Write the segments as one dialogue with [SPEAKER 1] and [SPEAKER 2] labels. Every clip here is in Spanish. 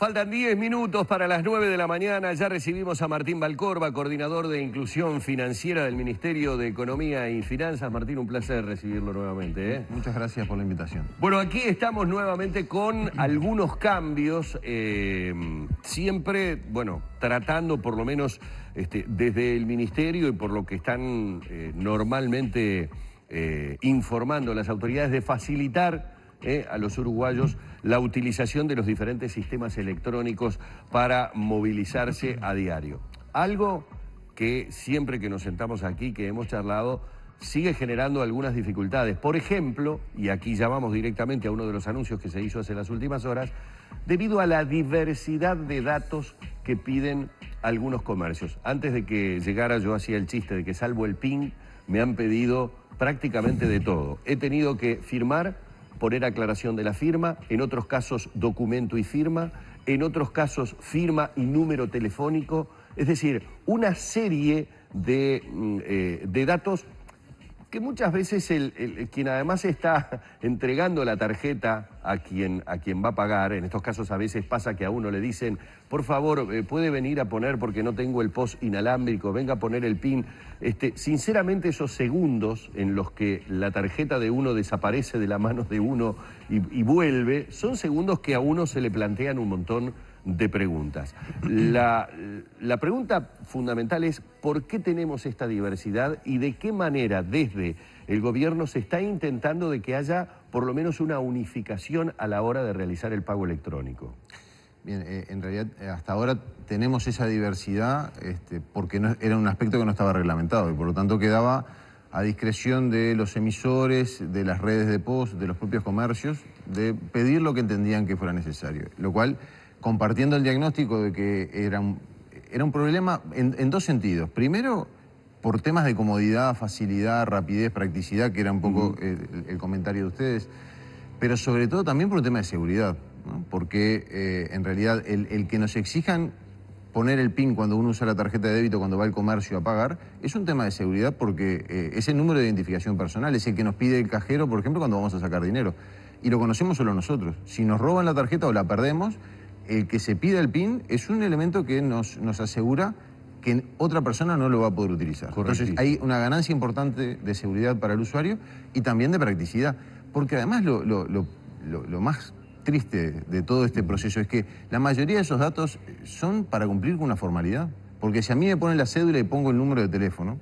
[SPEAKER 1] Faltan 10 minutos para las 9 de la mañana. Ya recibimos a Martín Balcorba, coordinador de inclusión financiera del Ministerio de Economía y Finanzas. Martín, un placer recibirlo
[SPEAKER 2] nuevamente. ¿eh? Muchas gracias por la invitación.
[SPEAKER 1] Bueno, aquí estamos nuevamente con algunos cambios, eh, siempre, bueno, tratando por lo menos este, desde el Ministerio y por lo que están eh, normalmente informando las autoridades de facilitar eh, a los uruguayos la utilización de los diferentes sistemas electrónicos para movilizarse a diario. Algo que siempre que nos sentamos aquí, que hemos charlado, sigue generando algunas dificultades. Por ejemplo, y aquí llamamos directamente a uno de los anuncios que se hizo hace las últimas horas, debido a la diversidad de datos que piden algunos comercios. Antes de que llegara yo hacía el chiste de que salvo el PIN, me han pedido prácticamente de todo. He tenido que firmar poner aclaración de la firma, en otros casos documento y firma, en otros casos firma y número telefónico, es decir, una serie de, mm, eh, de datos que muchas veces quien además está entregando la tarjeta a quien, va a pagar, en estos casos a veces pasa que a uno le dicen, por favor, eh, puede venir a poner porque no tengo el post inalámbrico, venga a poner el pin. Este, sinceramente esos segundos en los que la tarjeta de uno desaparece de las manos de uno y, y vuelve, son segundos que a uno se le plantean un montón de preguntas. La, la, pregunta fundamental es ¿por qué tenemos esta diversidad y de qué manera desde el gobierno se está intentando de que haya por lo menos una unificación a la hora de realizar el pago electrónico?
[SPEAKER 2] Bien, eh, en realidad eh, hasta ahora tenemos esa diversidad este, porque no, era un aspecto que no estaba reglamentado y por lo tanto quedaba a discreción de los emisores, de las redes de post, de los propios comercios, de pedir lo que entendían que fuera necesario, lo cual compartiendo el diagnóstico de que era un, era un problema en, dos sentidos. Primero, por temas de comodidad, facilidad, rapidez, practicidad, que era un poco el, comentario de ustedes, pero sobre todo también por el tema de seguridad, porque eh, en realidad el, que nos exijan poner el PIN cuando uno usa la tarjeta de débito cuando va al comercio a pagar, es un tema de seguridad porque eh, es el número de identificación personal, es el que nos pide el cajero, por ejemplo, cuando vamos a sacar dinero. Y lo conocemos solo nosotros. Si nos roban la tarjeta o la perdemos, el que se pida el PIN es un elemento que nos, asegura que otra persona no lo va a poder utilizar. Entonces hay una ganancia importante de seguridad para el usuario y también de practicidad, porque además lo, lo más triste de todo este proceso es que la mayoría de esos datos son para cumplir con una formalidad. Porque si a mí me ponen la cédula y pongo el número de teléfono,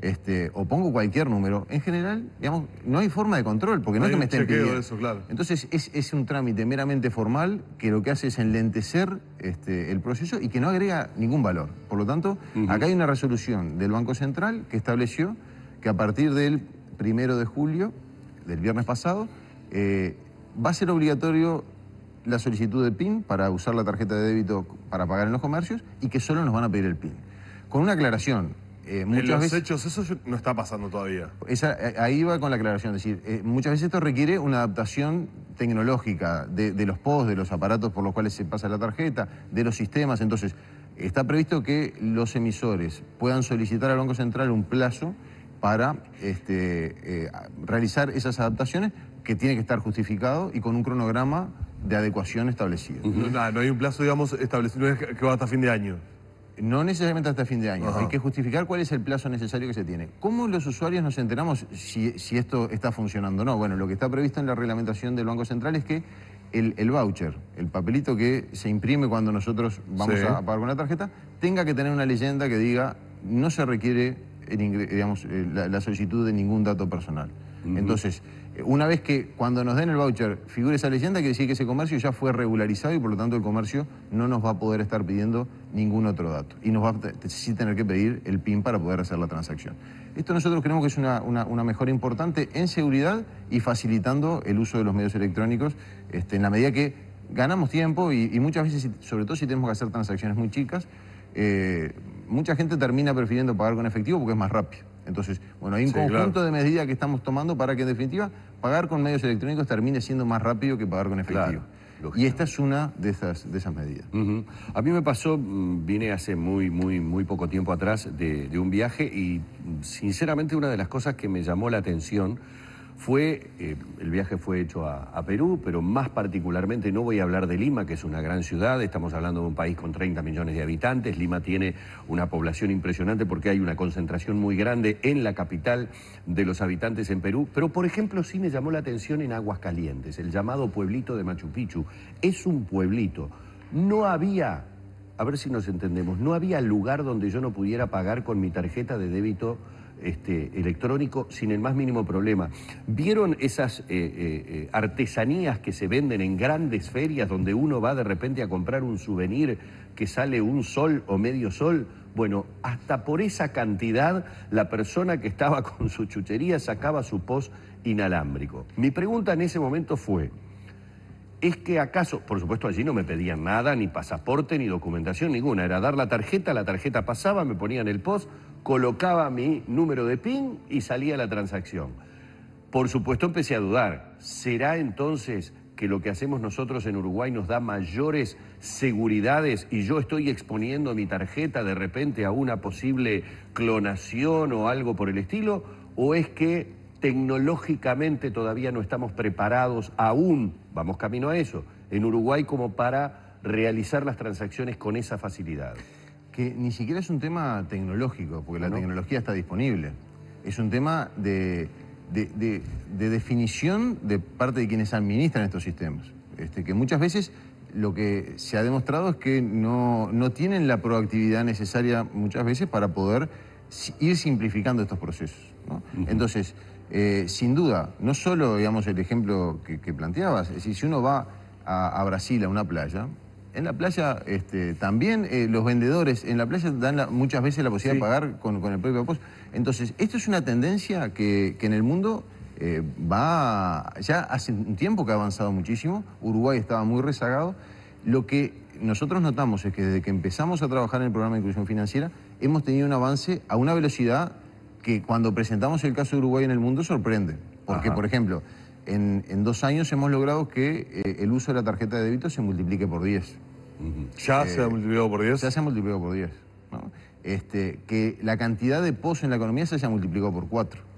[SPEAKER 2] este, o pongo cualquier número, en general, digamos, no hay forma de control, porque no, te es que me Entonces es, un trámite meramente formal que lo que hace es enlentecer este, el proceso y que no agrega ningún valor. Por lo tanto, acá hay una resolución del Banco Central que estableció que a partir del primero de julio, del viernes pasado, eh, va a ser obligatorio la solicitud de PIN para usar la tarjeta de débito para pagar en los comercios y que solo nos van a pedir el PIN. Con una aclaración, eh, muchas en los
[SPEAKER 3] hechos eso no está pasando todavía.
[SPEAKER 2] Eh, ahí va con la aclaración, es decir, eh, muchas veces esto requiere una adaptación tecnológica de, los POS, de los aparatos por los cuales se pasa la tarjeta, de los sistemas. Entonces, está previsto que los emisores puedan solicitar al Banco Central un plazo para este, realizar esas adaptaciones, que tiene que estar justificado y con un cronograma de adecuación establecido. no,
[SPEAKER 3] hay un plazo, digamos, establecido, que va hasta fin de año.
[SPEAKER 2] No necesariamente hasta fin de año. Hay que justificar cuál es el plazo necesario que se tiene. ¿Cómo los usuarios nos enteramos si, esto está funcionando o no? Bueno, lo que está previsto en la reglamentación del Banco Central es que el, voucher, el papelito que se imprime cuando nosotros vamos a, pagar con la tarjeta, tenga que tener una leyenda que diga no se requiere digamos, eh, la, solicitud de ningún dato personal. Entonces una vez que cuando nos den el voucher figure esa leyenda, que decir que ese comercio ya fue regularizado y por lo tanto el comercio no nos va a poder estar pidiendo ningún otro dato. Y nos va a tener que pedir el PIN para poder hacer la transacción. Esto nosotros creemos que es una, mejora importante en seguridad y facilitando el uso de los medios electrónicos este, en la medida que ganamos tiempo y, muchas veces, sobre todo si tenemos que hacer transacciones muy chicas, eh, mucha gente termina prefiriendo pagar con efectivo porque es más rápido. Entonces, bueno, hay un conjunto de medidas que estamos tomando para que, en definitiva, pagar con medios electrónicos termine siendo más rápido que pagar con efectivo. y esta es una de esas, de esas medidas.
[SPEAKER 1] A mí me pasó, mm, vine hace muy, muy, muy poco tiempo atrás de un viaje y, sinceramente, una de las cosas que me llamó la atención fue, eh, el viaje fue hecho a, Perú, pero más particularmente no voy a hablar de Lima, que es una gran ciudad, estamos hablando de un país con 30 millones de habitantes, Lima tiene una población impresionante porque hay una concentración muy grande en la capital de los habitantes en Perú, pero por ejemplo sí me llamó la atención en Aguas Calientes, el llamado pueblito de Machu Picchu, es un pueblito, no había... A ver si nos entendemos, no había lugar donde yo no pudiera pagar con mi tarjeta de débito este, electrónico sin el más mínimo problema. ¿Vieron esas eh, eh, eh, artesanías que se venden en grandes ferias donde uno va de repente a comprar un souvenir que sale un sol o medio sol? Bueno, hasta por esa cantidad la persona que estaba con su chuchería sacaba su post inalámbrico. Mi pregunta en ese momento fue, ¿Es que acaso, por supuesto allí no me pedían nada, ni pasaporte, ni documentación ninguna? Era dar la tarjeta, la tarjeta pasaba, me ponía en el post, colocaba mi número de PIN y salía la transacción. Por supuesto empecé a dudar. ¿Será entonces que lo que hacemos nosotros en Uruguay nos da mayores seguridades y yo estoy exponiendo mi tarjeta de repente a una posible clonación o algo por el estilo? ¿O es que Tecnológicamente todavía no estamos preparados aún, vamos camino a eso, en Uruguay como para realizar las transacciones con esa facilidad.
[SPEAKER 2] Que ni siquiera es un tema tecnológico, porque la tecnología está disponible. Es un tema de, definición de parte de quienes administran estos sistemas. Este, que muchas veces lo que se ha demostrado es que no, no tienen la proactividad necesaria muchas veces para poder ir simplificando estos procesos. Entonces, eh, sin duda, no solo digamos, el ejemplo que, planteabas, es si uno va a, Brasil a una playa, en la playa este, también eh, los vendedores en la playa dan muchas veces la posibilidad de pagar con, el propio post. Entonces, esto es una tendencia que, en el mundo eh, va, ya hace un tiempo que ha avanzado muchísimo, Uruguay estaba muy rezagado, lo que nosotros notamos es que desde que empezamos a trabajar en el programa de inclusión financiera, hemos tenido un avance a una velocidad que cuando presentamos el caso de Uruguay en el mundo sorprende. Porque, por ejemplo, en, dos años hemos logrado que eh, el uso de la tarjeta de débito se multiplique por 10. Eh, ¿Ya se ha multiplicado por 10? Ya se ha multiplicado por 10. Este, que la cantidad de pozos en la economía se haya multiplicado por 4.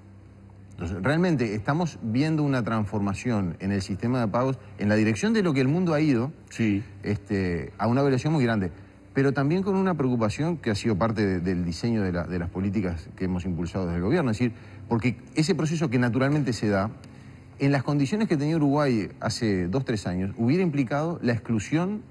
[SPEAKER 2] Entonces, realmente estamos viendo una transformación en el sistema de pagos en la dirección de lo que el mundo ha ido sí. este, a una velocidad muy grande pero también con una preocupación que ha sido parte del diseño de, las políticas que hemos impulsado desde el gobierno. Es decir, porque ese proceso que naturalmente se da, en las condiciones que tenía Uruguay hace dos, tres años, hubiera implicado la exclusión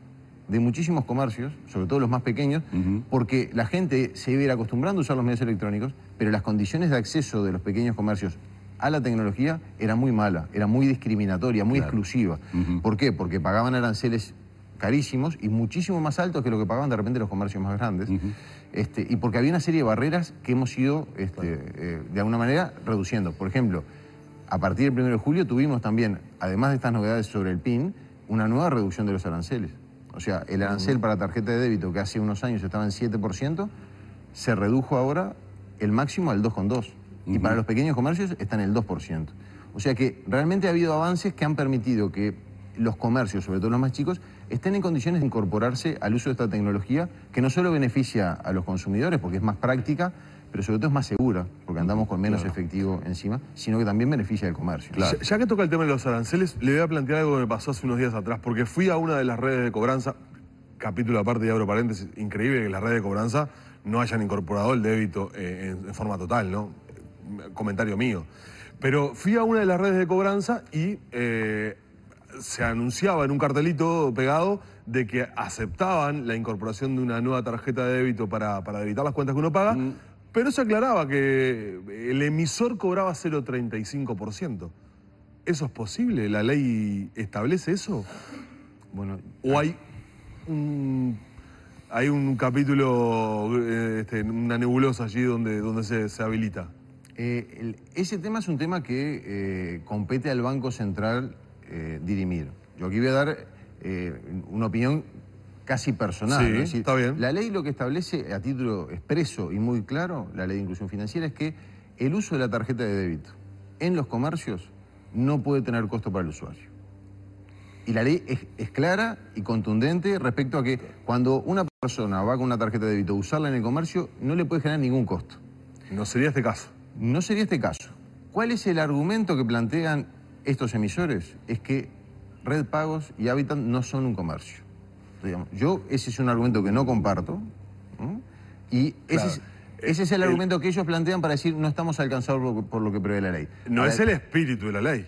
[SPEAKER 2] de muchísimos comercios, sobre todo los más pequeños, porque la gente se iba acostumbrando a usar los medios electrónicos, pero las condiciones de acceso de los pequeños comercios a la tecnología era muy mala, era muy discriminatoria, muy exclusiva. ¿Por qué? Porque pagaban aranceles carísimos y muchísimo más altos que lo que pagaban de repente los comercios más grandes. Este, y porque había una serie de barreras que hemos ido, este, eh, de alguna manera, reduciendo. Por ejemplo, a partir del 1 de julio tuvimos también, además de estas novedades sobre el PIN, una nueva reducción de los aranceles. O sea, el arancel para tarjeta de débito, que hace unos años estaba en 7%, se redujo ahora el máximo al 2,2%. Y para los pequeños comercios está en el 2%. O sea que realmente ha habido avances que han permitido que los comercios, sobre todo los más chicos, estén en condiciones de incorporarse al uso de esta tecnología que no solo beneficia a los consumidores porque es más práctica, pero sobre todo es más segura, porque andamos con menos efectivo encima, sino que también beneficia al comercio. Ya,
[SPEAKER 3] que toca el tema de los aranceles, le voy a plantear algo que me pasó hace unos días atrás, porque fui a una de las redes de cobranza, capítulo aparte y abro paréntesis, increíble que las redes de cobranza no hayan incorporado el débito eh, en, forma total, ¿no? Comentario mío. Pero fui a una de las redes de cobranza y eh, se anunciaba en un cartelito pegado de que aceptaban la incorporación de una nueva tarjeta de débito para, para debitar las cuentas que uno paga, mm. pero se aclaraba que el emisor cobraba 0,35%. ¿Eso es posible? ¿La ley establece eso? Bueno, ¿O hay un, hay un capítulo, eh, este, una nebulosa allí donde, donde se, habilita? Eh, ese tema es un tema que eh,
[SPEAKER 2] compete al Banco Central eh, dirimir. Yo aquí voy a dar eh, una opinión casi personal. está bien. La ley lo que establece, a título expreso y muy claro, la ley de inclusión financiera, es que el uso de la tarjeta de débito en los comercios no puede tener costo para el usuario. Y la ley es, es clara y contundente respecto a que cuando una persona va con una tarjeta de débito a usarla en el comercio, no le puede generar ningún costo. No sería este caso. No sería este caso. ¿Cuál es el argumento que plantean estos emisores es que Red Pagos y Habitat no son un comercio. yo ese es un argumento que no comparto y ese es... Eh, el, argumento que ellos plantean para decir no estamos alcanzados por, lo que prevé la ley. No es el espíritu de la ley.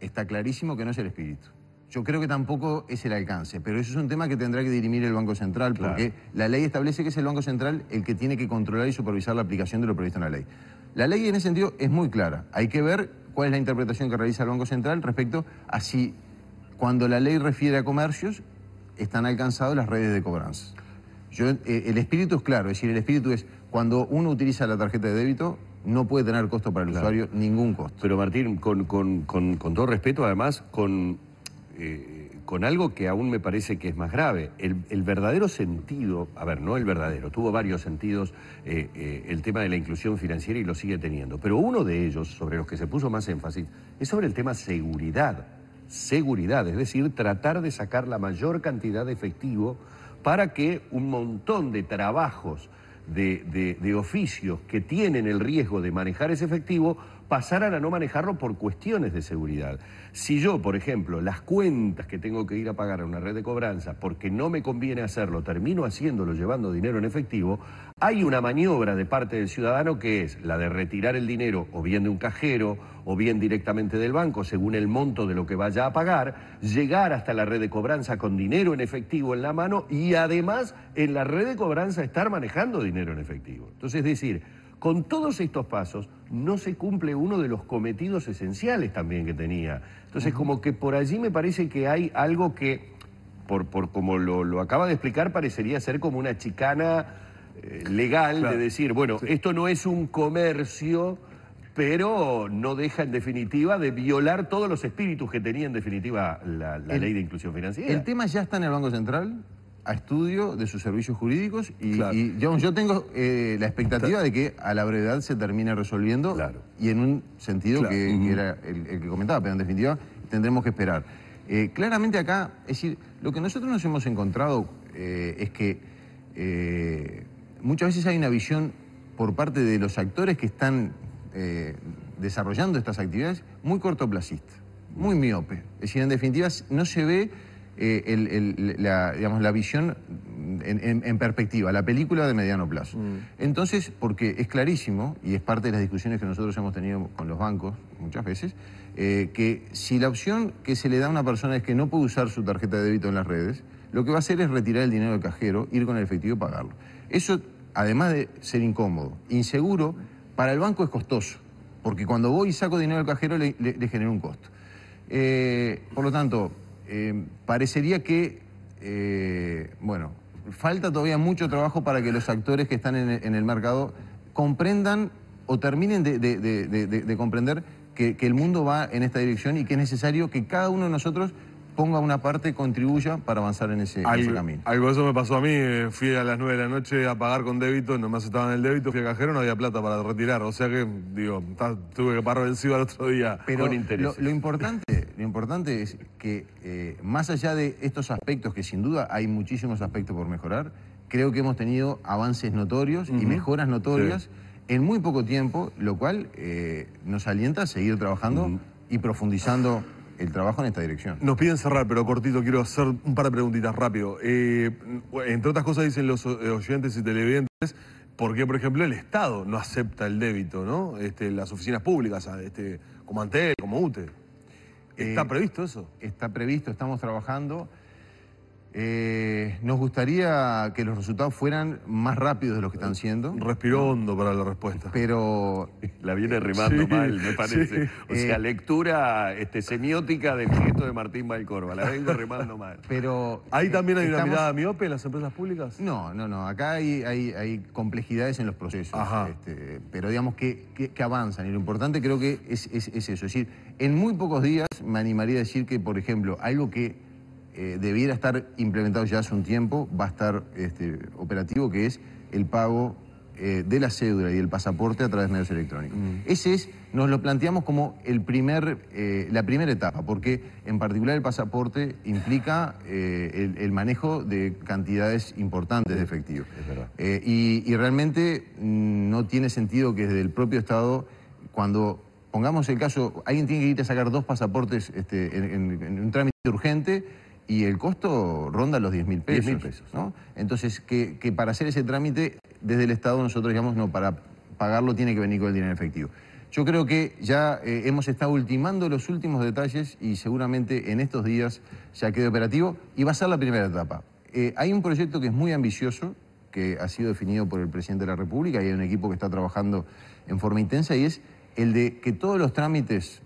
[SPEAKER 2] Está clarísimo que no es el espíritu. Yo creo que tampoco es el alcance, pero eso es un tema que tendrá que dirimir el Banco Central, porque la ley establece que es el Banco Central el que tiene que controlar y supervisar la aplicación de lo previsto en la ley. La ley en ese sentido es muy clara. Hay que ver ¿Cuál es la interpretación que realiza el Banco Central respecto a si cuando la ley refiere a comercios están alcanzadas las redes de cobranza? Yo, eh, el espíritu es claro, es decir, el espíritu es cuando uno utiliza la tarjeta de débito, no puede tener costo para el usuario, ningún costo. Pero Martín, con,
[SPEAKER 1] todo respeto, además, con eh, con algo que aún me parece que es más grave. El, verdadero sentido, a ver, no el verdadero, tuvo varios sentidos eh, eh, el tema de la inclusión financiera y lo sigue teniendo, pero uno de ellos, sobre los que se puso más énfasis, es sobre el tema seguridad. Seguridad, es decir, tratar de sacar la mayor cantidad de efectivo para que un montón de trabajos, de oficios que tienen el riesgo de manejar ese efectivo, pasaran a no manejarlo por cuestiones de seguridad. Si yo, por ejemplo, las cuentas que tengo que ir a pagar a una red de cobranza porque no me conviene hacerlo, termino haciéndolo llevando dinero en efectivo, hay una maniobra de parte del ciudadano que es la de retirar el dinero o bien de un cajero o bien directamente del banco, según el monto de lo que vaya a pagar, llegar hasta la red de cobranza con dinero en efectivo en la mano y además en la red de cobranza estar manejando dinero en efectivo. Entonces, es decir, con todos estos pasos no se cumple uno de los cometidos esenciales también que tenía. Entonces, como que por allí me parece que hay algo que, por, como lo, acaba de explicar, parecería ser como una chicana eh, legal de decir, bueno, esto no es un comercio pero no deja en definitiva de violar
[SPEAKER 2] todos los espíritus que tenía en definitiva la, ley de inclusión financiera. ¿El tema ya está en el Banco Central? a estudio de sus servicios jurídicos y, yo tengo eh, la expectativa de que a la brevedad se termine resolviendo y en un sentido que, era el, que comentaba, pero en definitiva tendremos que esperar. Eh, claramente acá, es decir, lo que nosotros nos hemos encontrado eh, es que muchas veces hay una visión por parte de los actores que están desarrollando estas actividades muy cortoplacista, muy miope. Es decir, en definitiva no se ve eh, la, visión en, perspectiva, la película de mediano plazo. Mm. Entonces, porque es clarísimo, y es parte de las discusiones que nosotros hemos tenido con los bancos muchas veces, eh, que si la opción que se le da a una persona es que no puede usar su tarjeta de débito en las redes, lo que va a hacer es retirar el dinero del cajero, ir con el efectivo y pagarlo. Eso, además de ser incómodo, inseguro, para el banco es costoso, porque cuando voy y saco dinero del cajero le, genero un costo. Eh, por lo tanto, eh, parecería que, eh, bueno, falta todavía mucho trabajo para que los actores que están en, el mercado comprendan o terminen de, comprender que, el mundo va en esta dirección y que es necesario que cada uno de nosotros ponga una parte, contribuya para avanzar en ese, camino.
[SPEAKER 3] Algo eso me pasó a mí, eh, fui a las 9 de la noche a pagar con débito, nomás estaba en el débito, fui a cajero, no había plata para retirar, o sea que, digo, tuve que parar vencido al otro día. Pero con lo,
[SPEAKER 2] lo importante lo importante es que eh, más allá de estos aspectos, que sin duda hay muchísimos aspectos por mejorar, creo que hemos tenido avances notorios y mejoras notorias en muy poco tiempo, lo cual eh, nos alienta a seguir trabajando y profundizando el trabajo en esta dirección.
[SPEAKER 3] Nos piden cerrar, pero cortito, quiero hacer un par de preguntitas rápido. Eh, entre otras cosas dicen los oyentes y televidentes, ¿por qué, por ejemplo, el Estado no acepta el débito, ¿no? Este, las oficinas públicas, este, como Antel, como UTE. ¿Está eh, previsto eso? Está previsto, estamos trabajando. Eh,
[SPEAKER 2] nos gustaría que los resultados fueran más rápidos de los que están eh, siendo. Respiró hondo para la respuesta. Pero. La viene eh,
[SPEAKER 1] rimando mal, me parece. o sea,
[SPEAKER 2] lectura
[SPEAKER 1] este, semiótica del gesto de Martín Valcorva La vengo rimando mal.
[SPEAKER 3] Pero. ¿Ahí también hay una
[SPEAKER 1] mirada
[SPEAKER 2] miope en las empresas públicas? No, no, no. Acá hay, hay, complejidades en los procesos. Este, pero digamos que, que, avanzan. Y lo importante creo que es, es eso. Es decir, en muy pocos días me animaría a decir que, por ejemplo, algo que eh, debiera estar implementado ya hace un tiempo, va a estar este, operativo, que es el pago eh, de la cédula y el pasaporte a través de medios electrónicos. Mm. Ese es, nos lo planteamos como el primer, eh, la primera etapa, porque en particular el pasaporte implica el, manejo de cantidades importantes de efectivo. y, realmente mm, no tiene sentido que desde el propio Estado, cuando pongamos el caso, alguien tiene que ir a sacar dos pasaportes este, en un trámite urgente, y el costo ronda los 10.000 mil pesos. Entonces, que, para hacer ese trámite, desde el Estado nosotros digamos, no, para pagarlo tiene que venir con el dinero efectivo. Yo creo que ya eh, hemos estado ultimando los últimos detalles y seguramente en estos días ya quede operativo y va a ser la primera etapa. Eh, hay un proyecto que es muy ambicioso, que ha sido definido por el presidente de la República y hay un equipo que está trabajando en forma intensa y es el de que todos los trámites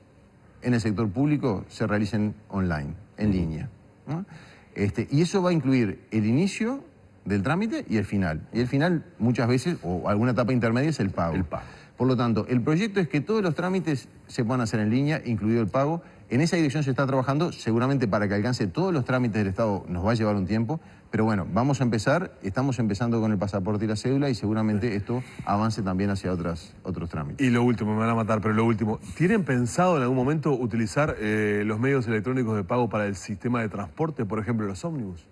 [SPEAKER 2] en el sector público se realicen online, en línea. Este, y eso va a incluir el inicio del trámite y el final. Y el final, muchas veces, o alguna etapa intermedia, es el pago. El pago. Por lo tanto, el proyecto es que todos los trámites se puedan hacer en línea, incluido el pago. En esa dirección se está trabajando, seguramente para que alcance todos los trámites del Estado nos va a llevar un tiempo, pero bueno, vamos a empezar, estamos empezando con el pasaporte y la cédula y seguramente esto avance también hacia otros trámites.
[SPEAKER 3] Y lo último, me van a matar, pero lo último, ¿tienen pensado en algún momento utilizar eh, los medios electrónicos de pago para el sistema de transporte, por ejemplo los ómnibus?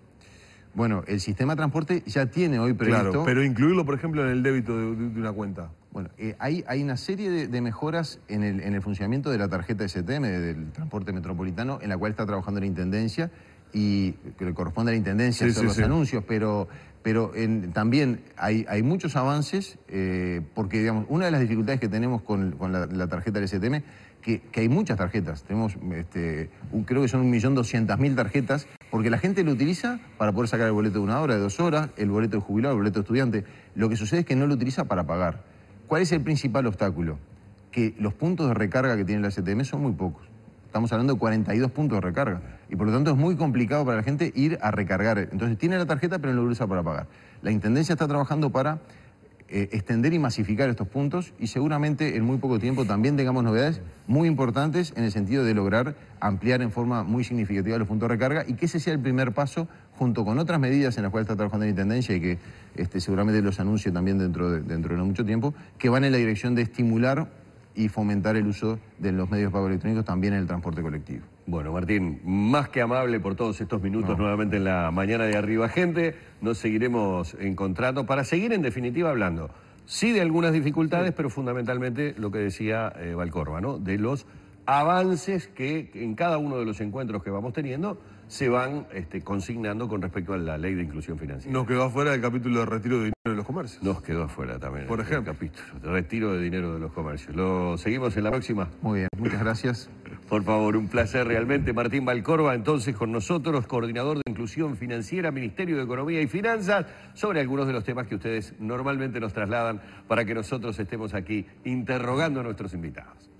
[SPEAKER 3] Bueno, el sistema de transporte ya tiene hoy previsto... Claro, pero incluirlo, por ejemplo, en el débito de una cuenta.
[SPEAKER 2] Bueno, eh, hay, una serie de, mejoras en el, funcionamiento de la tarjeta STM, del transporte metropolitano, en la cual está trabajando la Intendencia y que le corresponde a la Intendencia hacer los anuncios, pero, también hay, muchos avances, eh, porque digamos, una de las dificultades que tenemos con, la, tarjeta del STM, que, que hay muchas tarjetas, tenemos este, creo que son 1.200.000 tarjetas, porque la gente lo utiliza para poder sacar el boleto de una hora, de dos horas, el boleto de jubilado, el boleto de estudiante, lo que sucede es que no lo utiliza para pagar. ¿Cuál es el principal obstáculo? Que los puntos de recarga que tiene la CTM son muy pocos. Estamos hablando de 42 puntos de recarga. Y por lo tanto es muy complicado para la gente ir a recargar. Entonces tiene la tarjeta pero no lo usa para pagar. La Intendencia está trabajando para eh, extender y masificar estos puntos y seguramente en muy poco tiempo también tengamos novedades muy importantes en el sentido de lograr ampliar en forma muy significativa los puntos de recarga y que ese sea el primer paso junto con otras medidas en las cuales está trabajando la Intendencia y que este, seguramente los anuncio también dentro de, dentro de no mucho tiempo, que van en la dirección de estimular y fomentar el uso de los medios de pago electrónicos también en el transporte colectivo.
[SPEAKER 1] Bueno, Martín, más que amable por todos estos minutos nuevamente en la mañana de Arriba Gente, nos seguiremos encontrando para seguir en definitiva hablando, sí de algunas dificultades, pero fundamentalmente lo que decía eh, Valcorba, ¿no? de los avances que en cada uno de los encuentros que vamos teniendo se van este, consignando con respecto a la ley de inclusión financiera.
[SPEAKER 3] Nos quedó afuera el capítulo de retiro de dinero de los comercios. Nos quedó afuera también. Por ejemplo. capítulo
[SPEAKER 1] de retiro de dinero de los comercios. Lo seguimos en la próxima. Muy bien, muchas gracias. Por favor, un placer realmente. Martín Valcorba, entonces con nosotros, coordinador de inclusión financiera, Ministerio de Economía y Finanzas, sobre algunos de los temas que ustedes normalmente nos trasladan para que nosotros estemos aquí interrogando a nuestros invitados.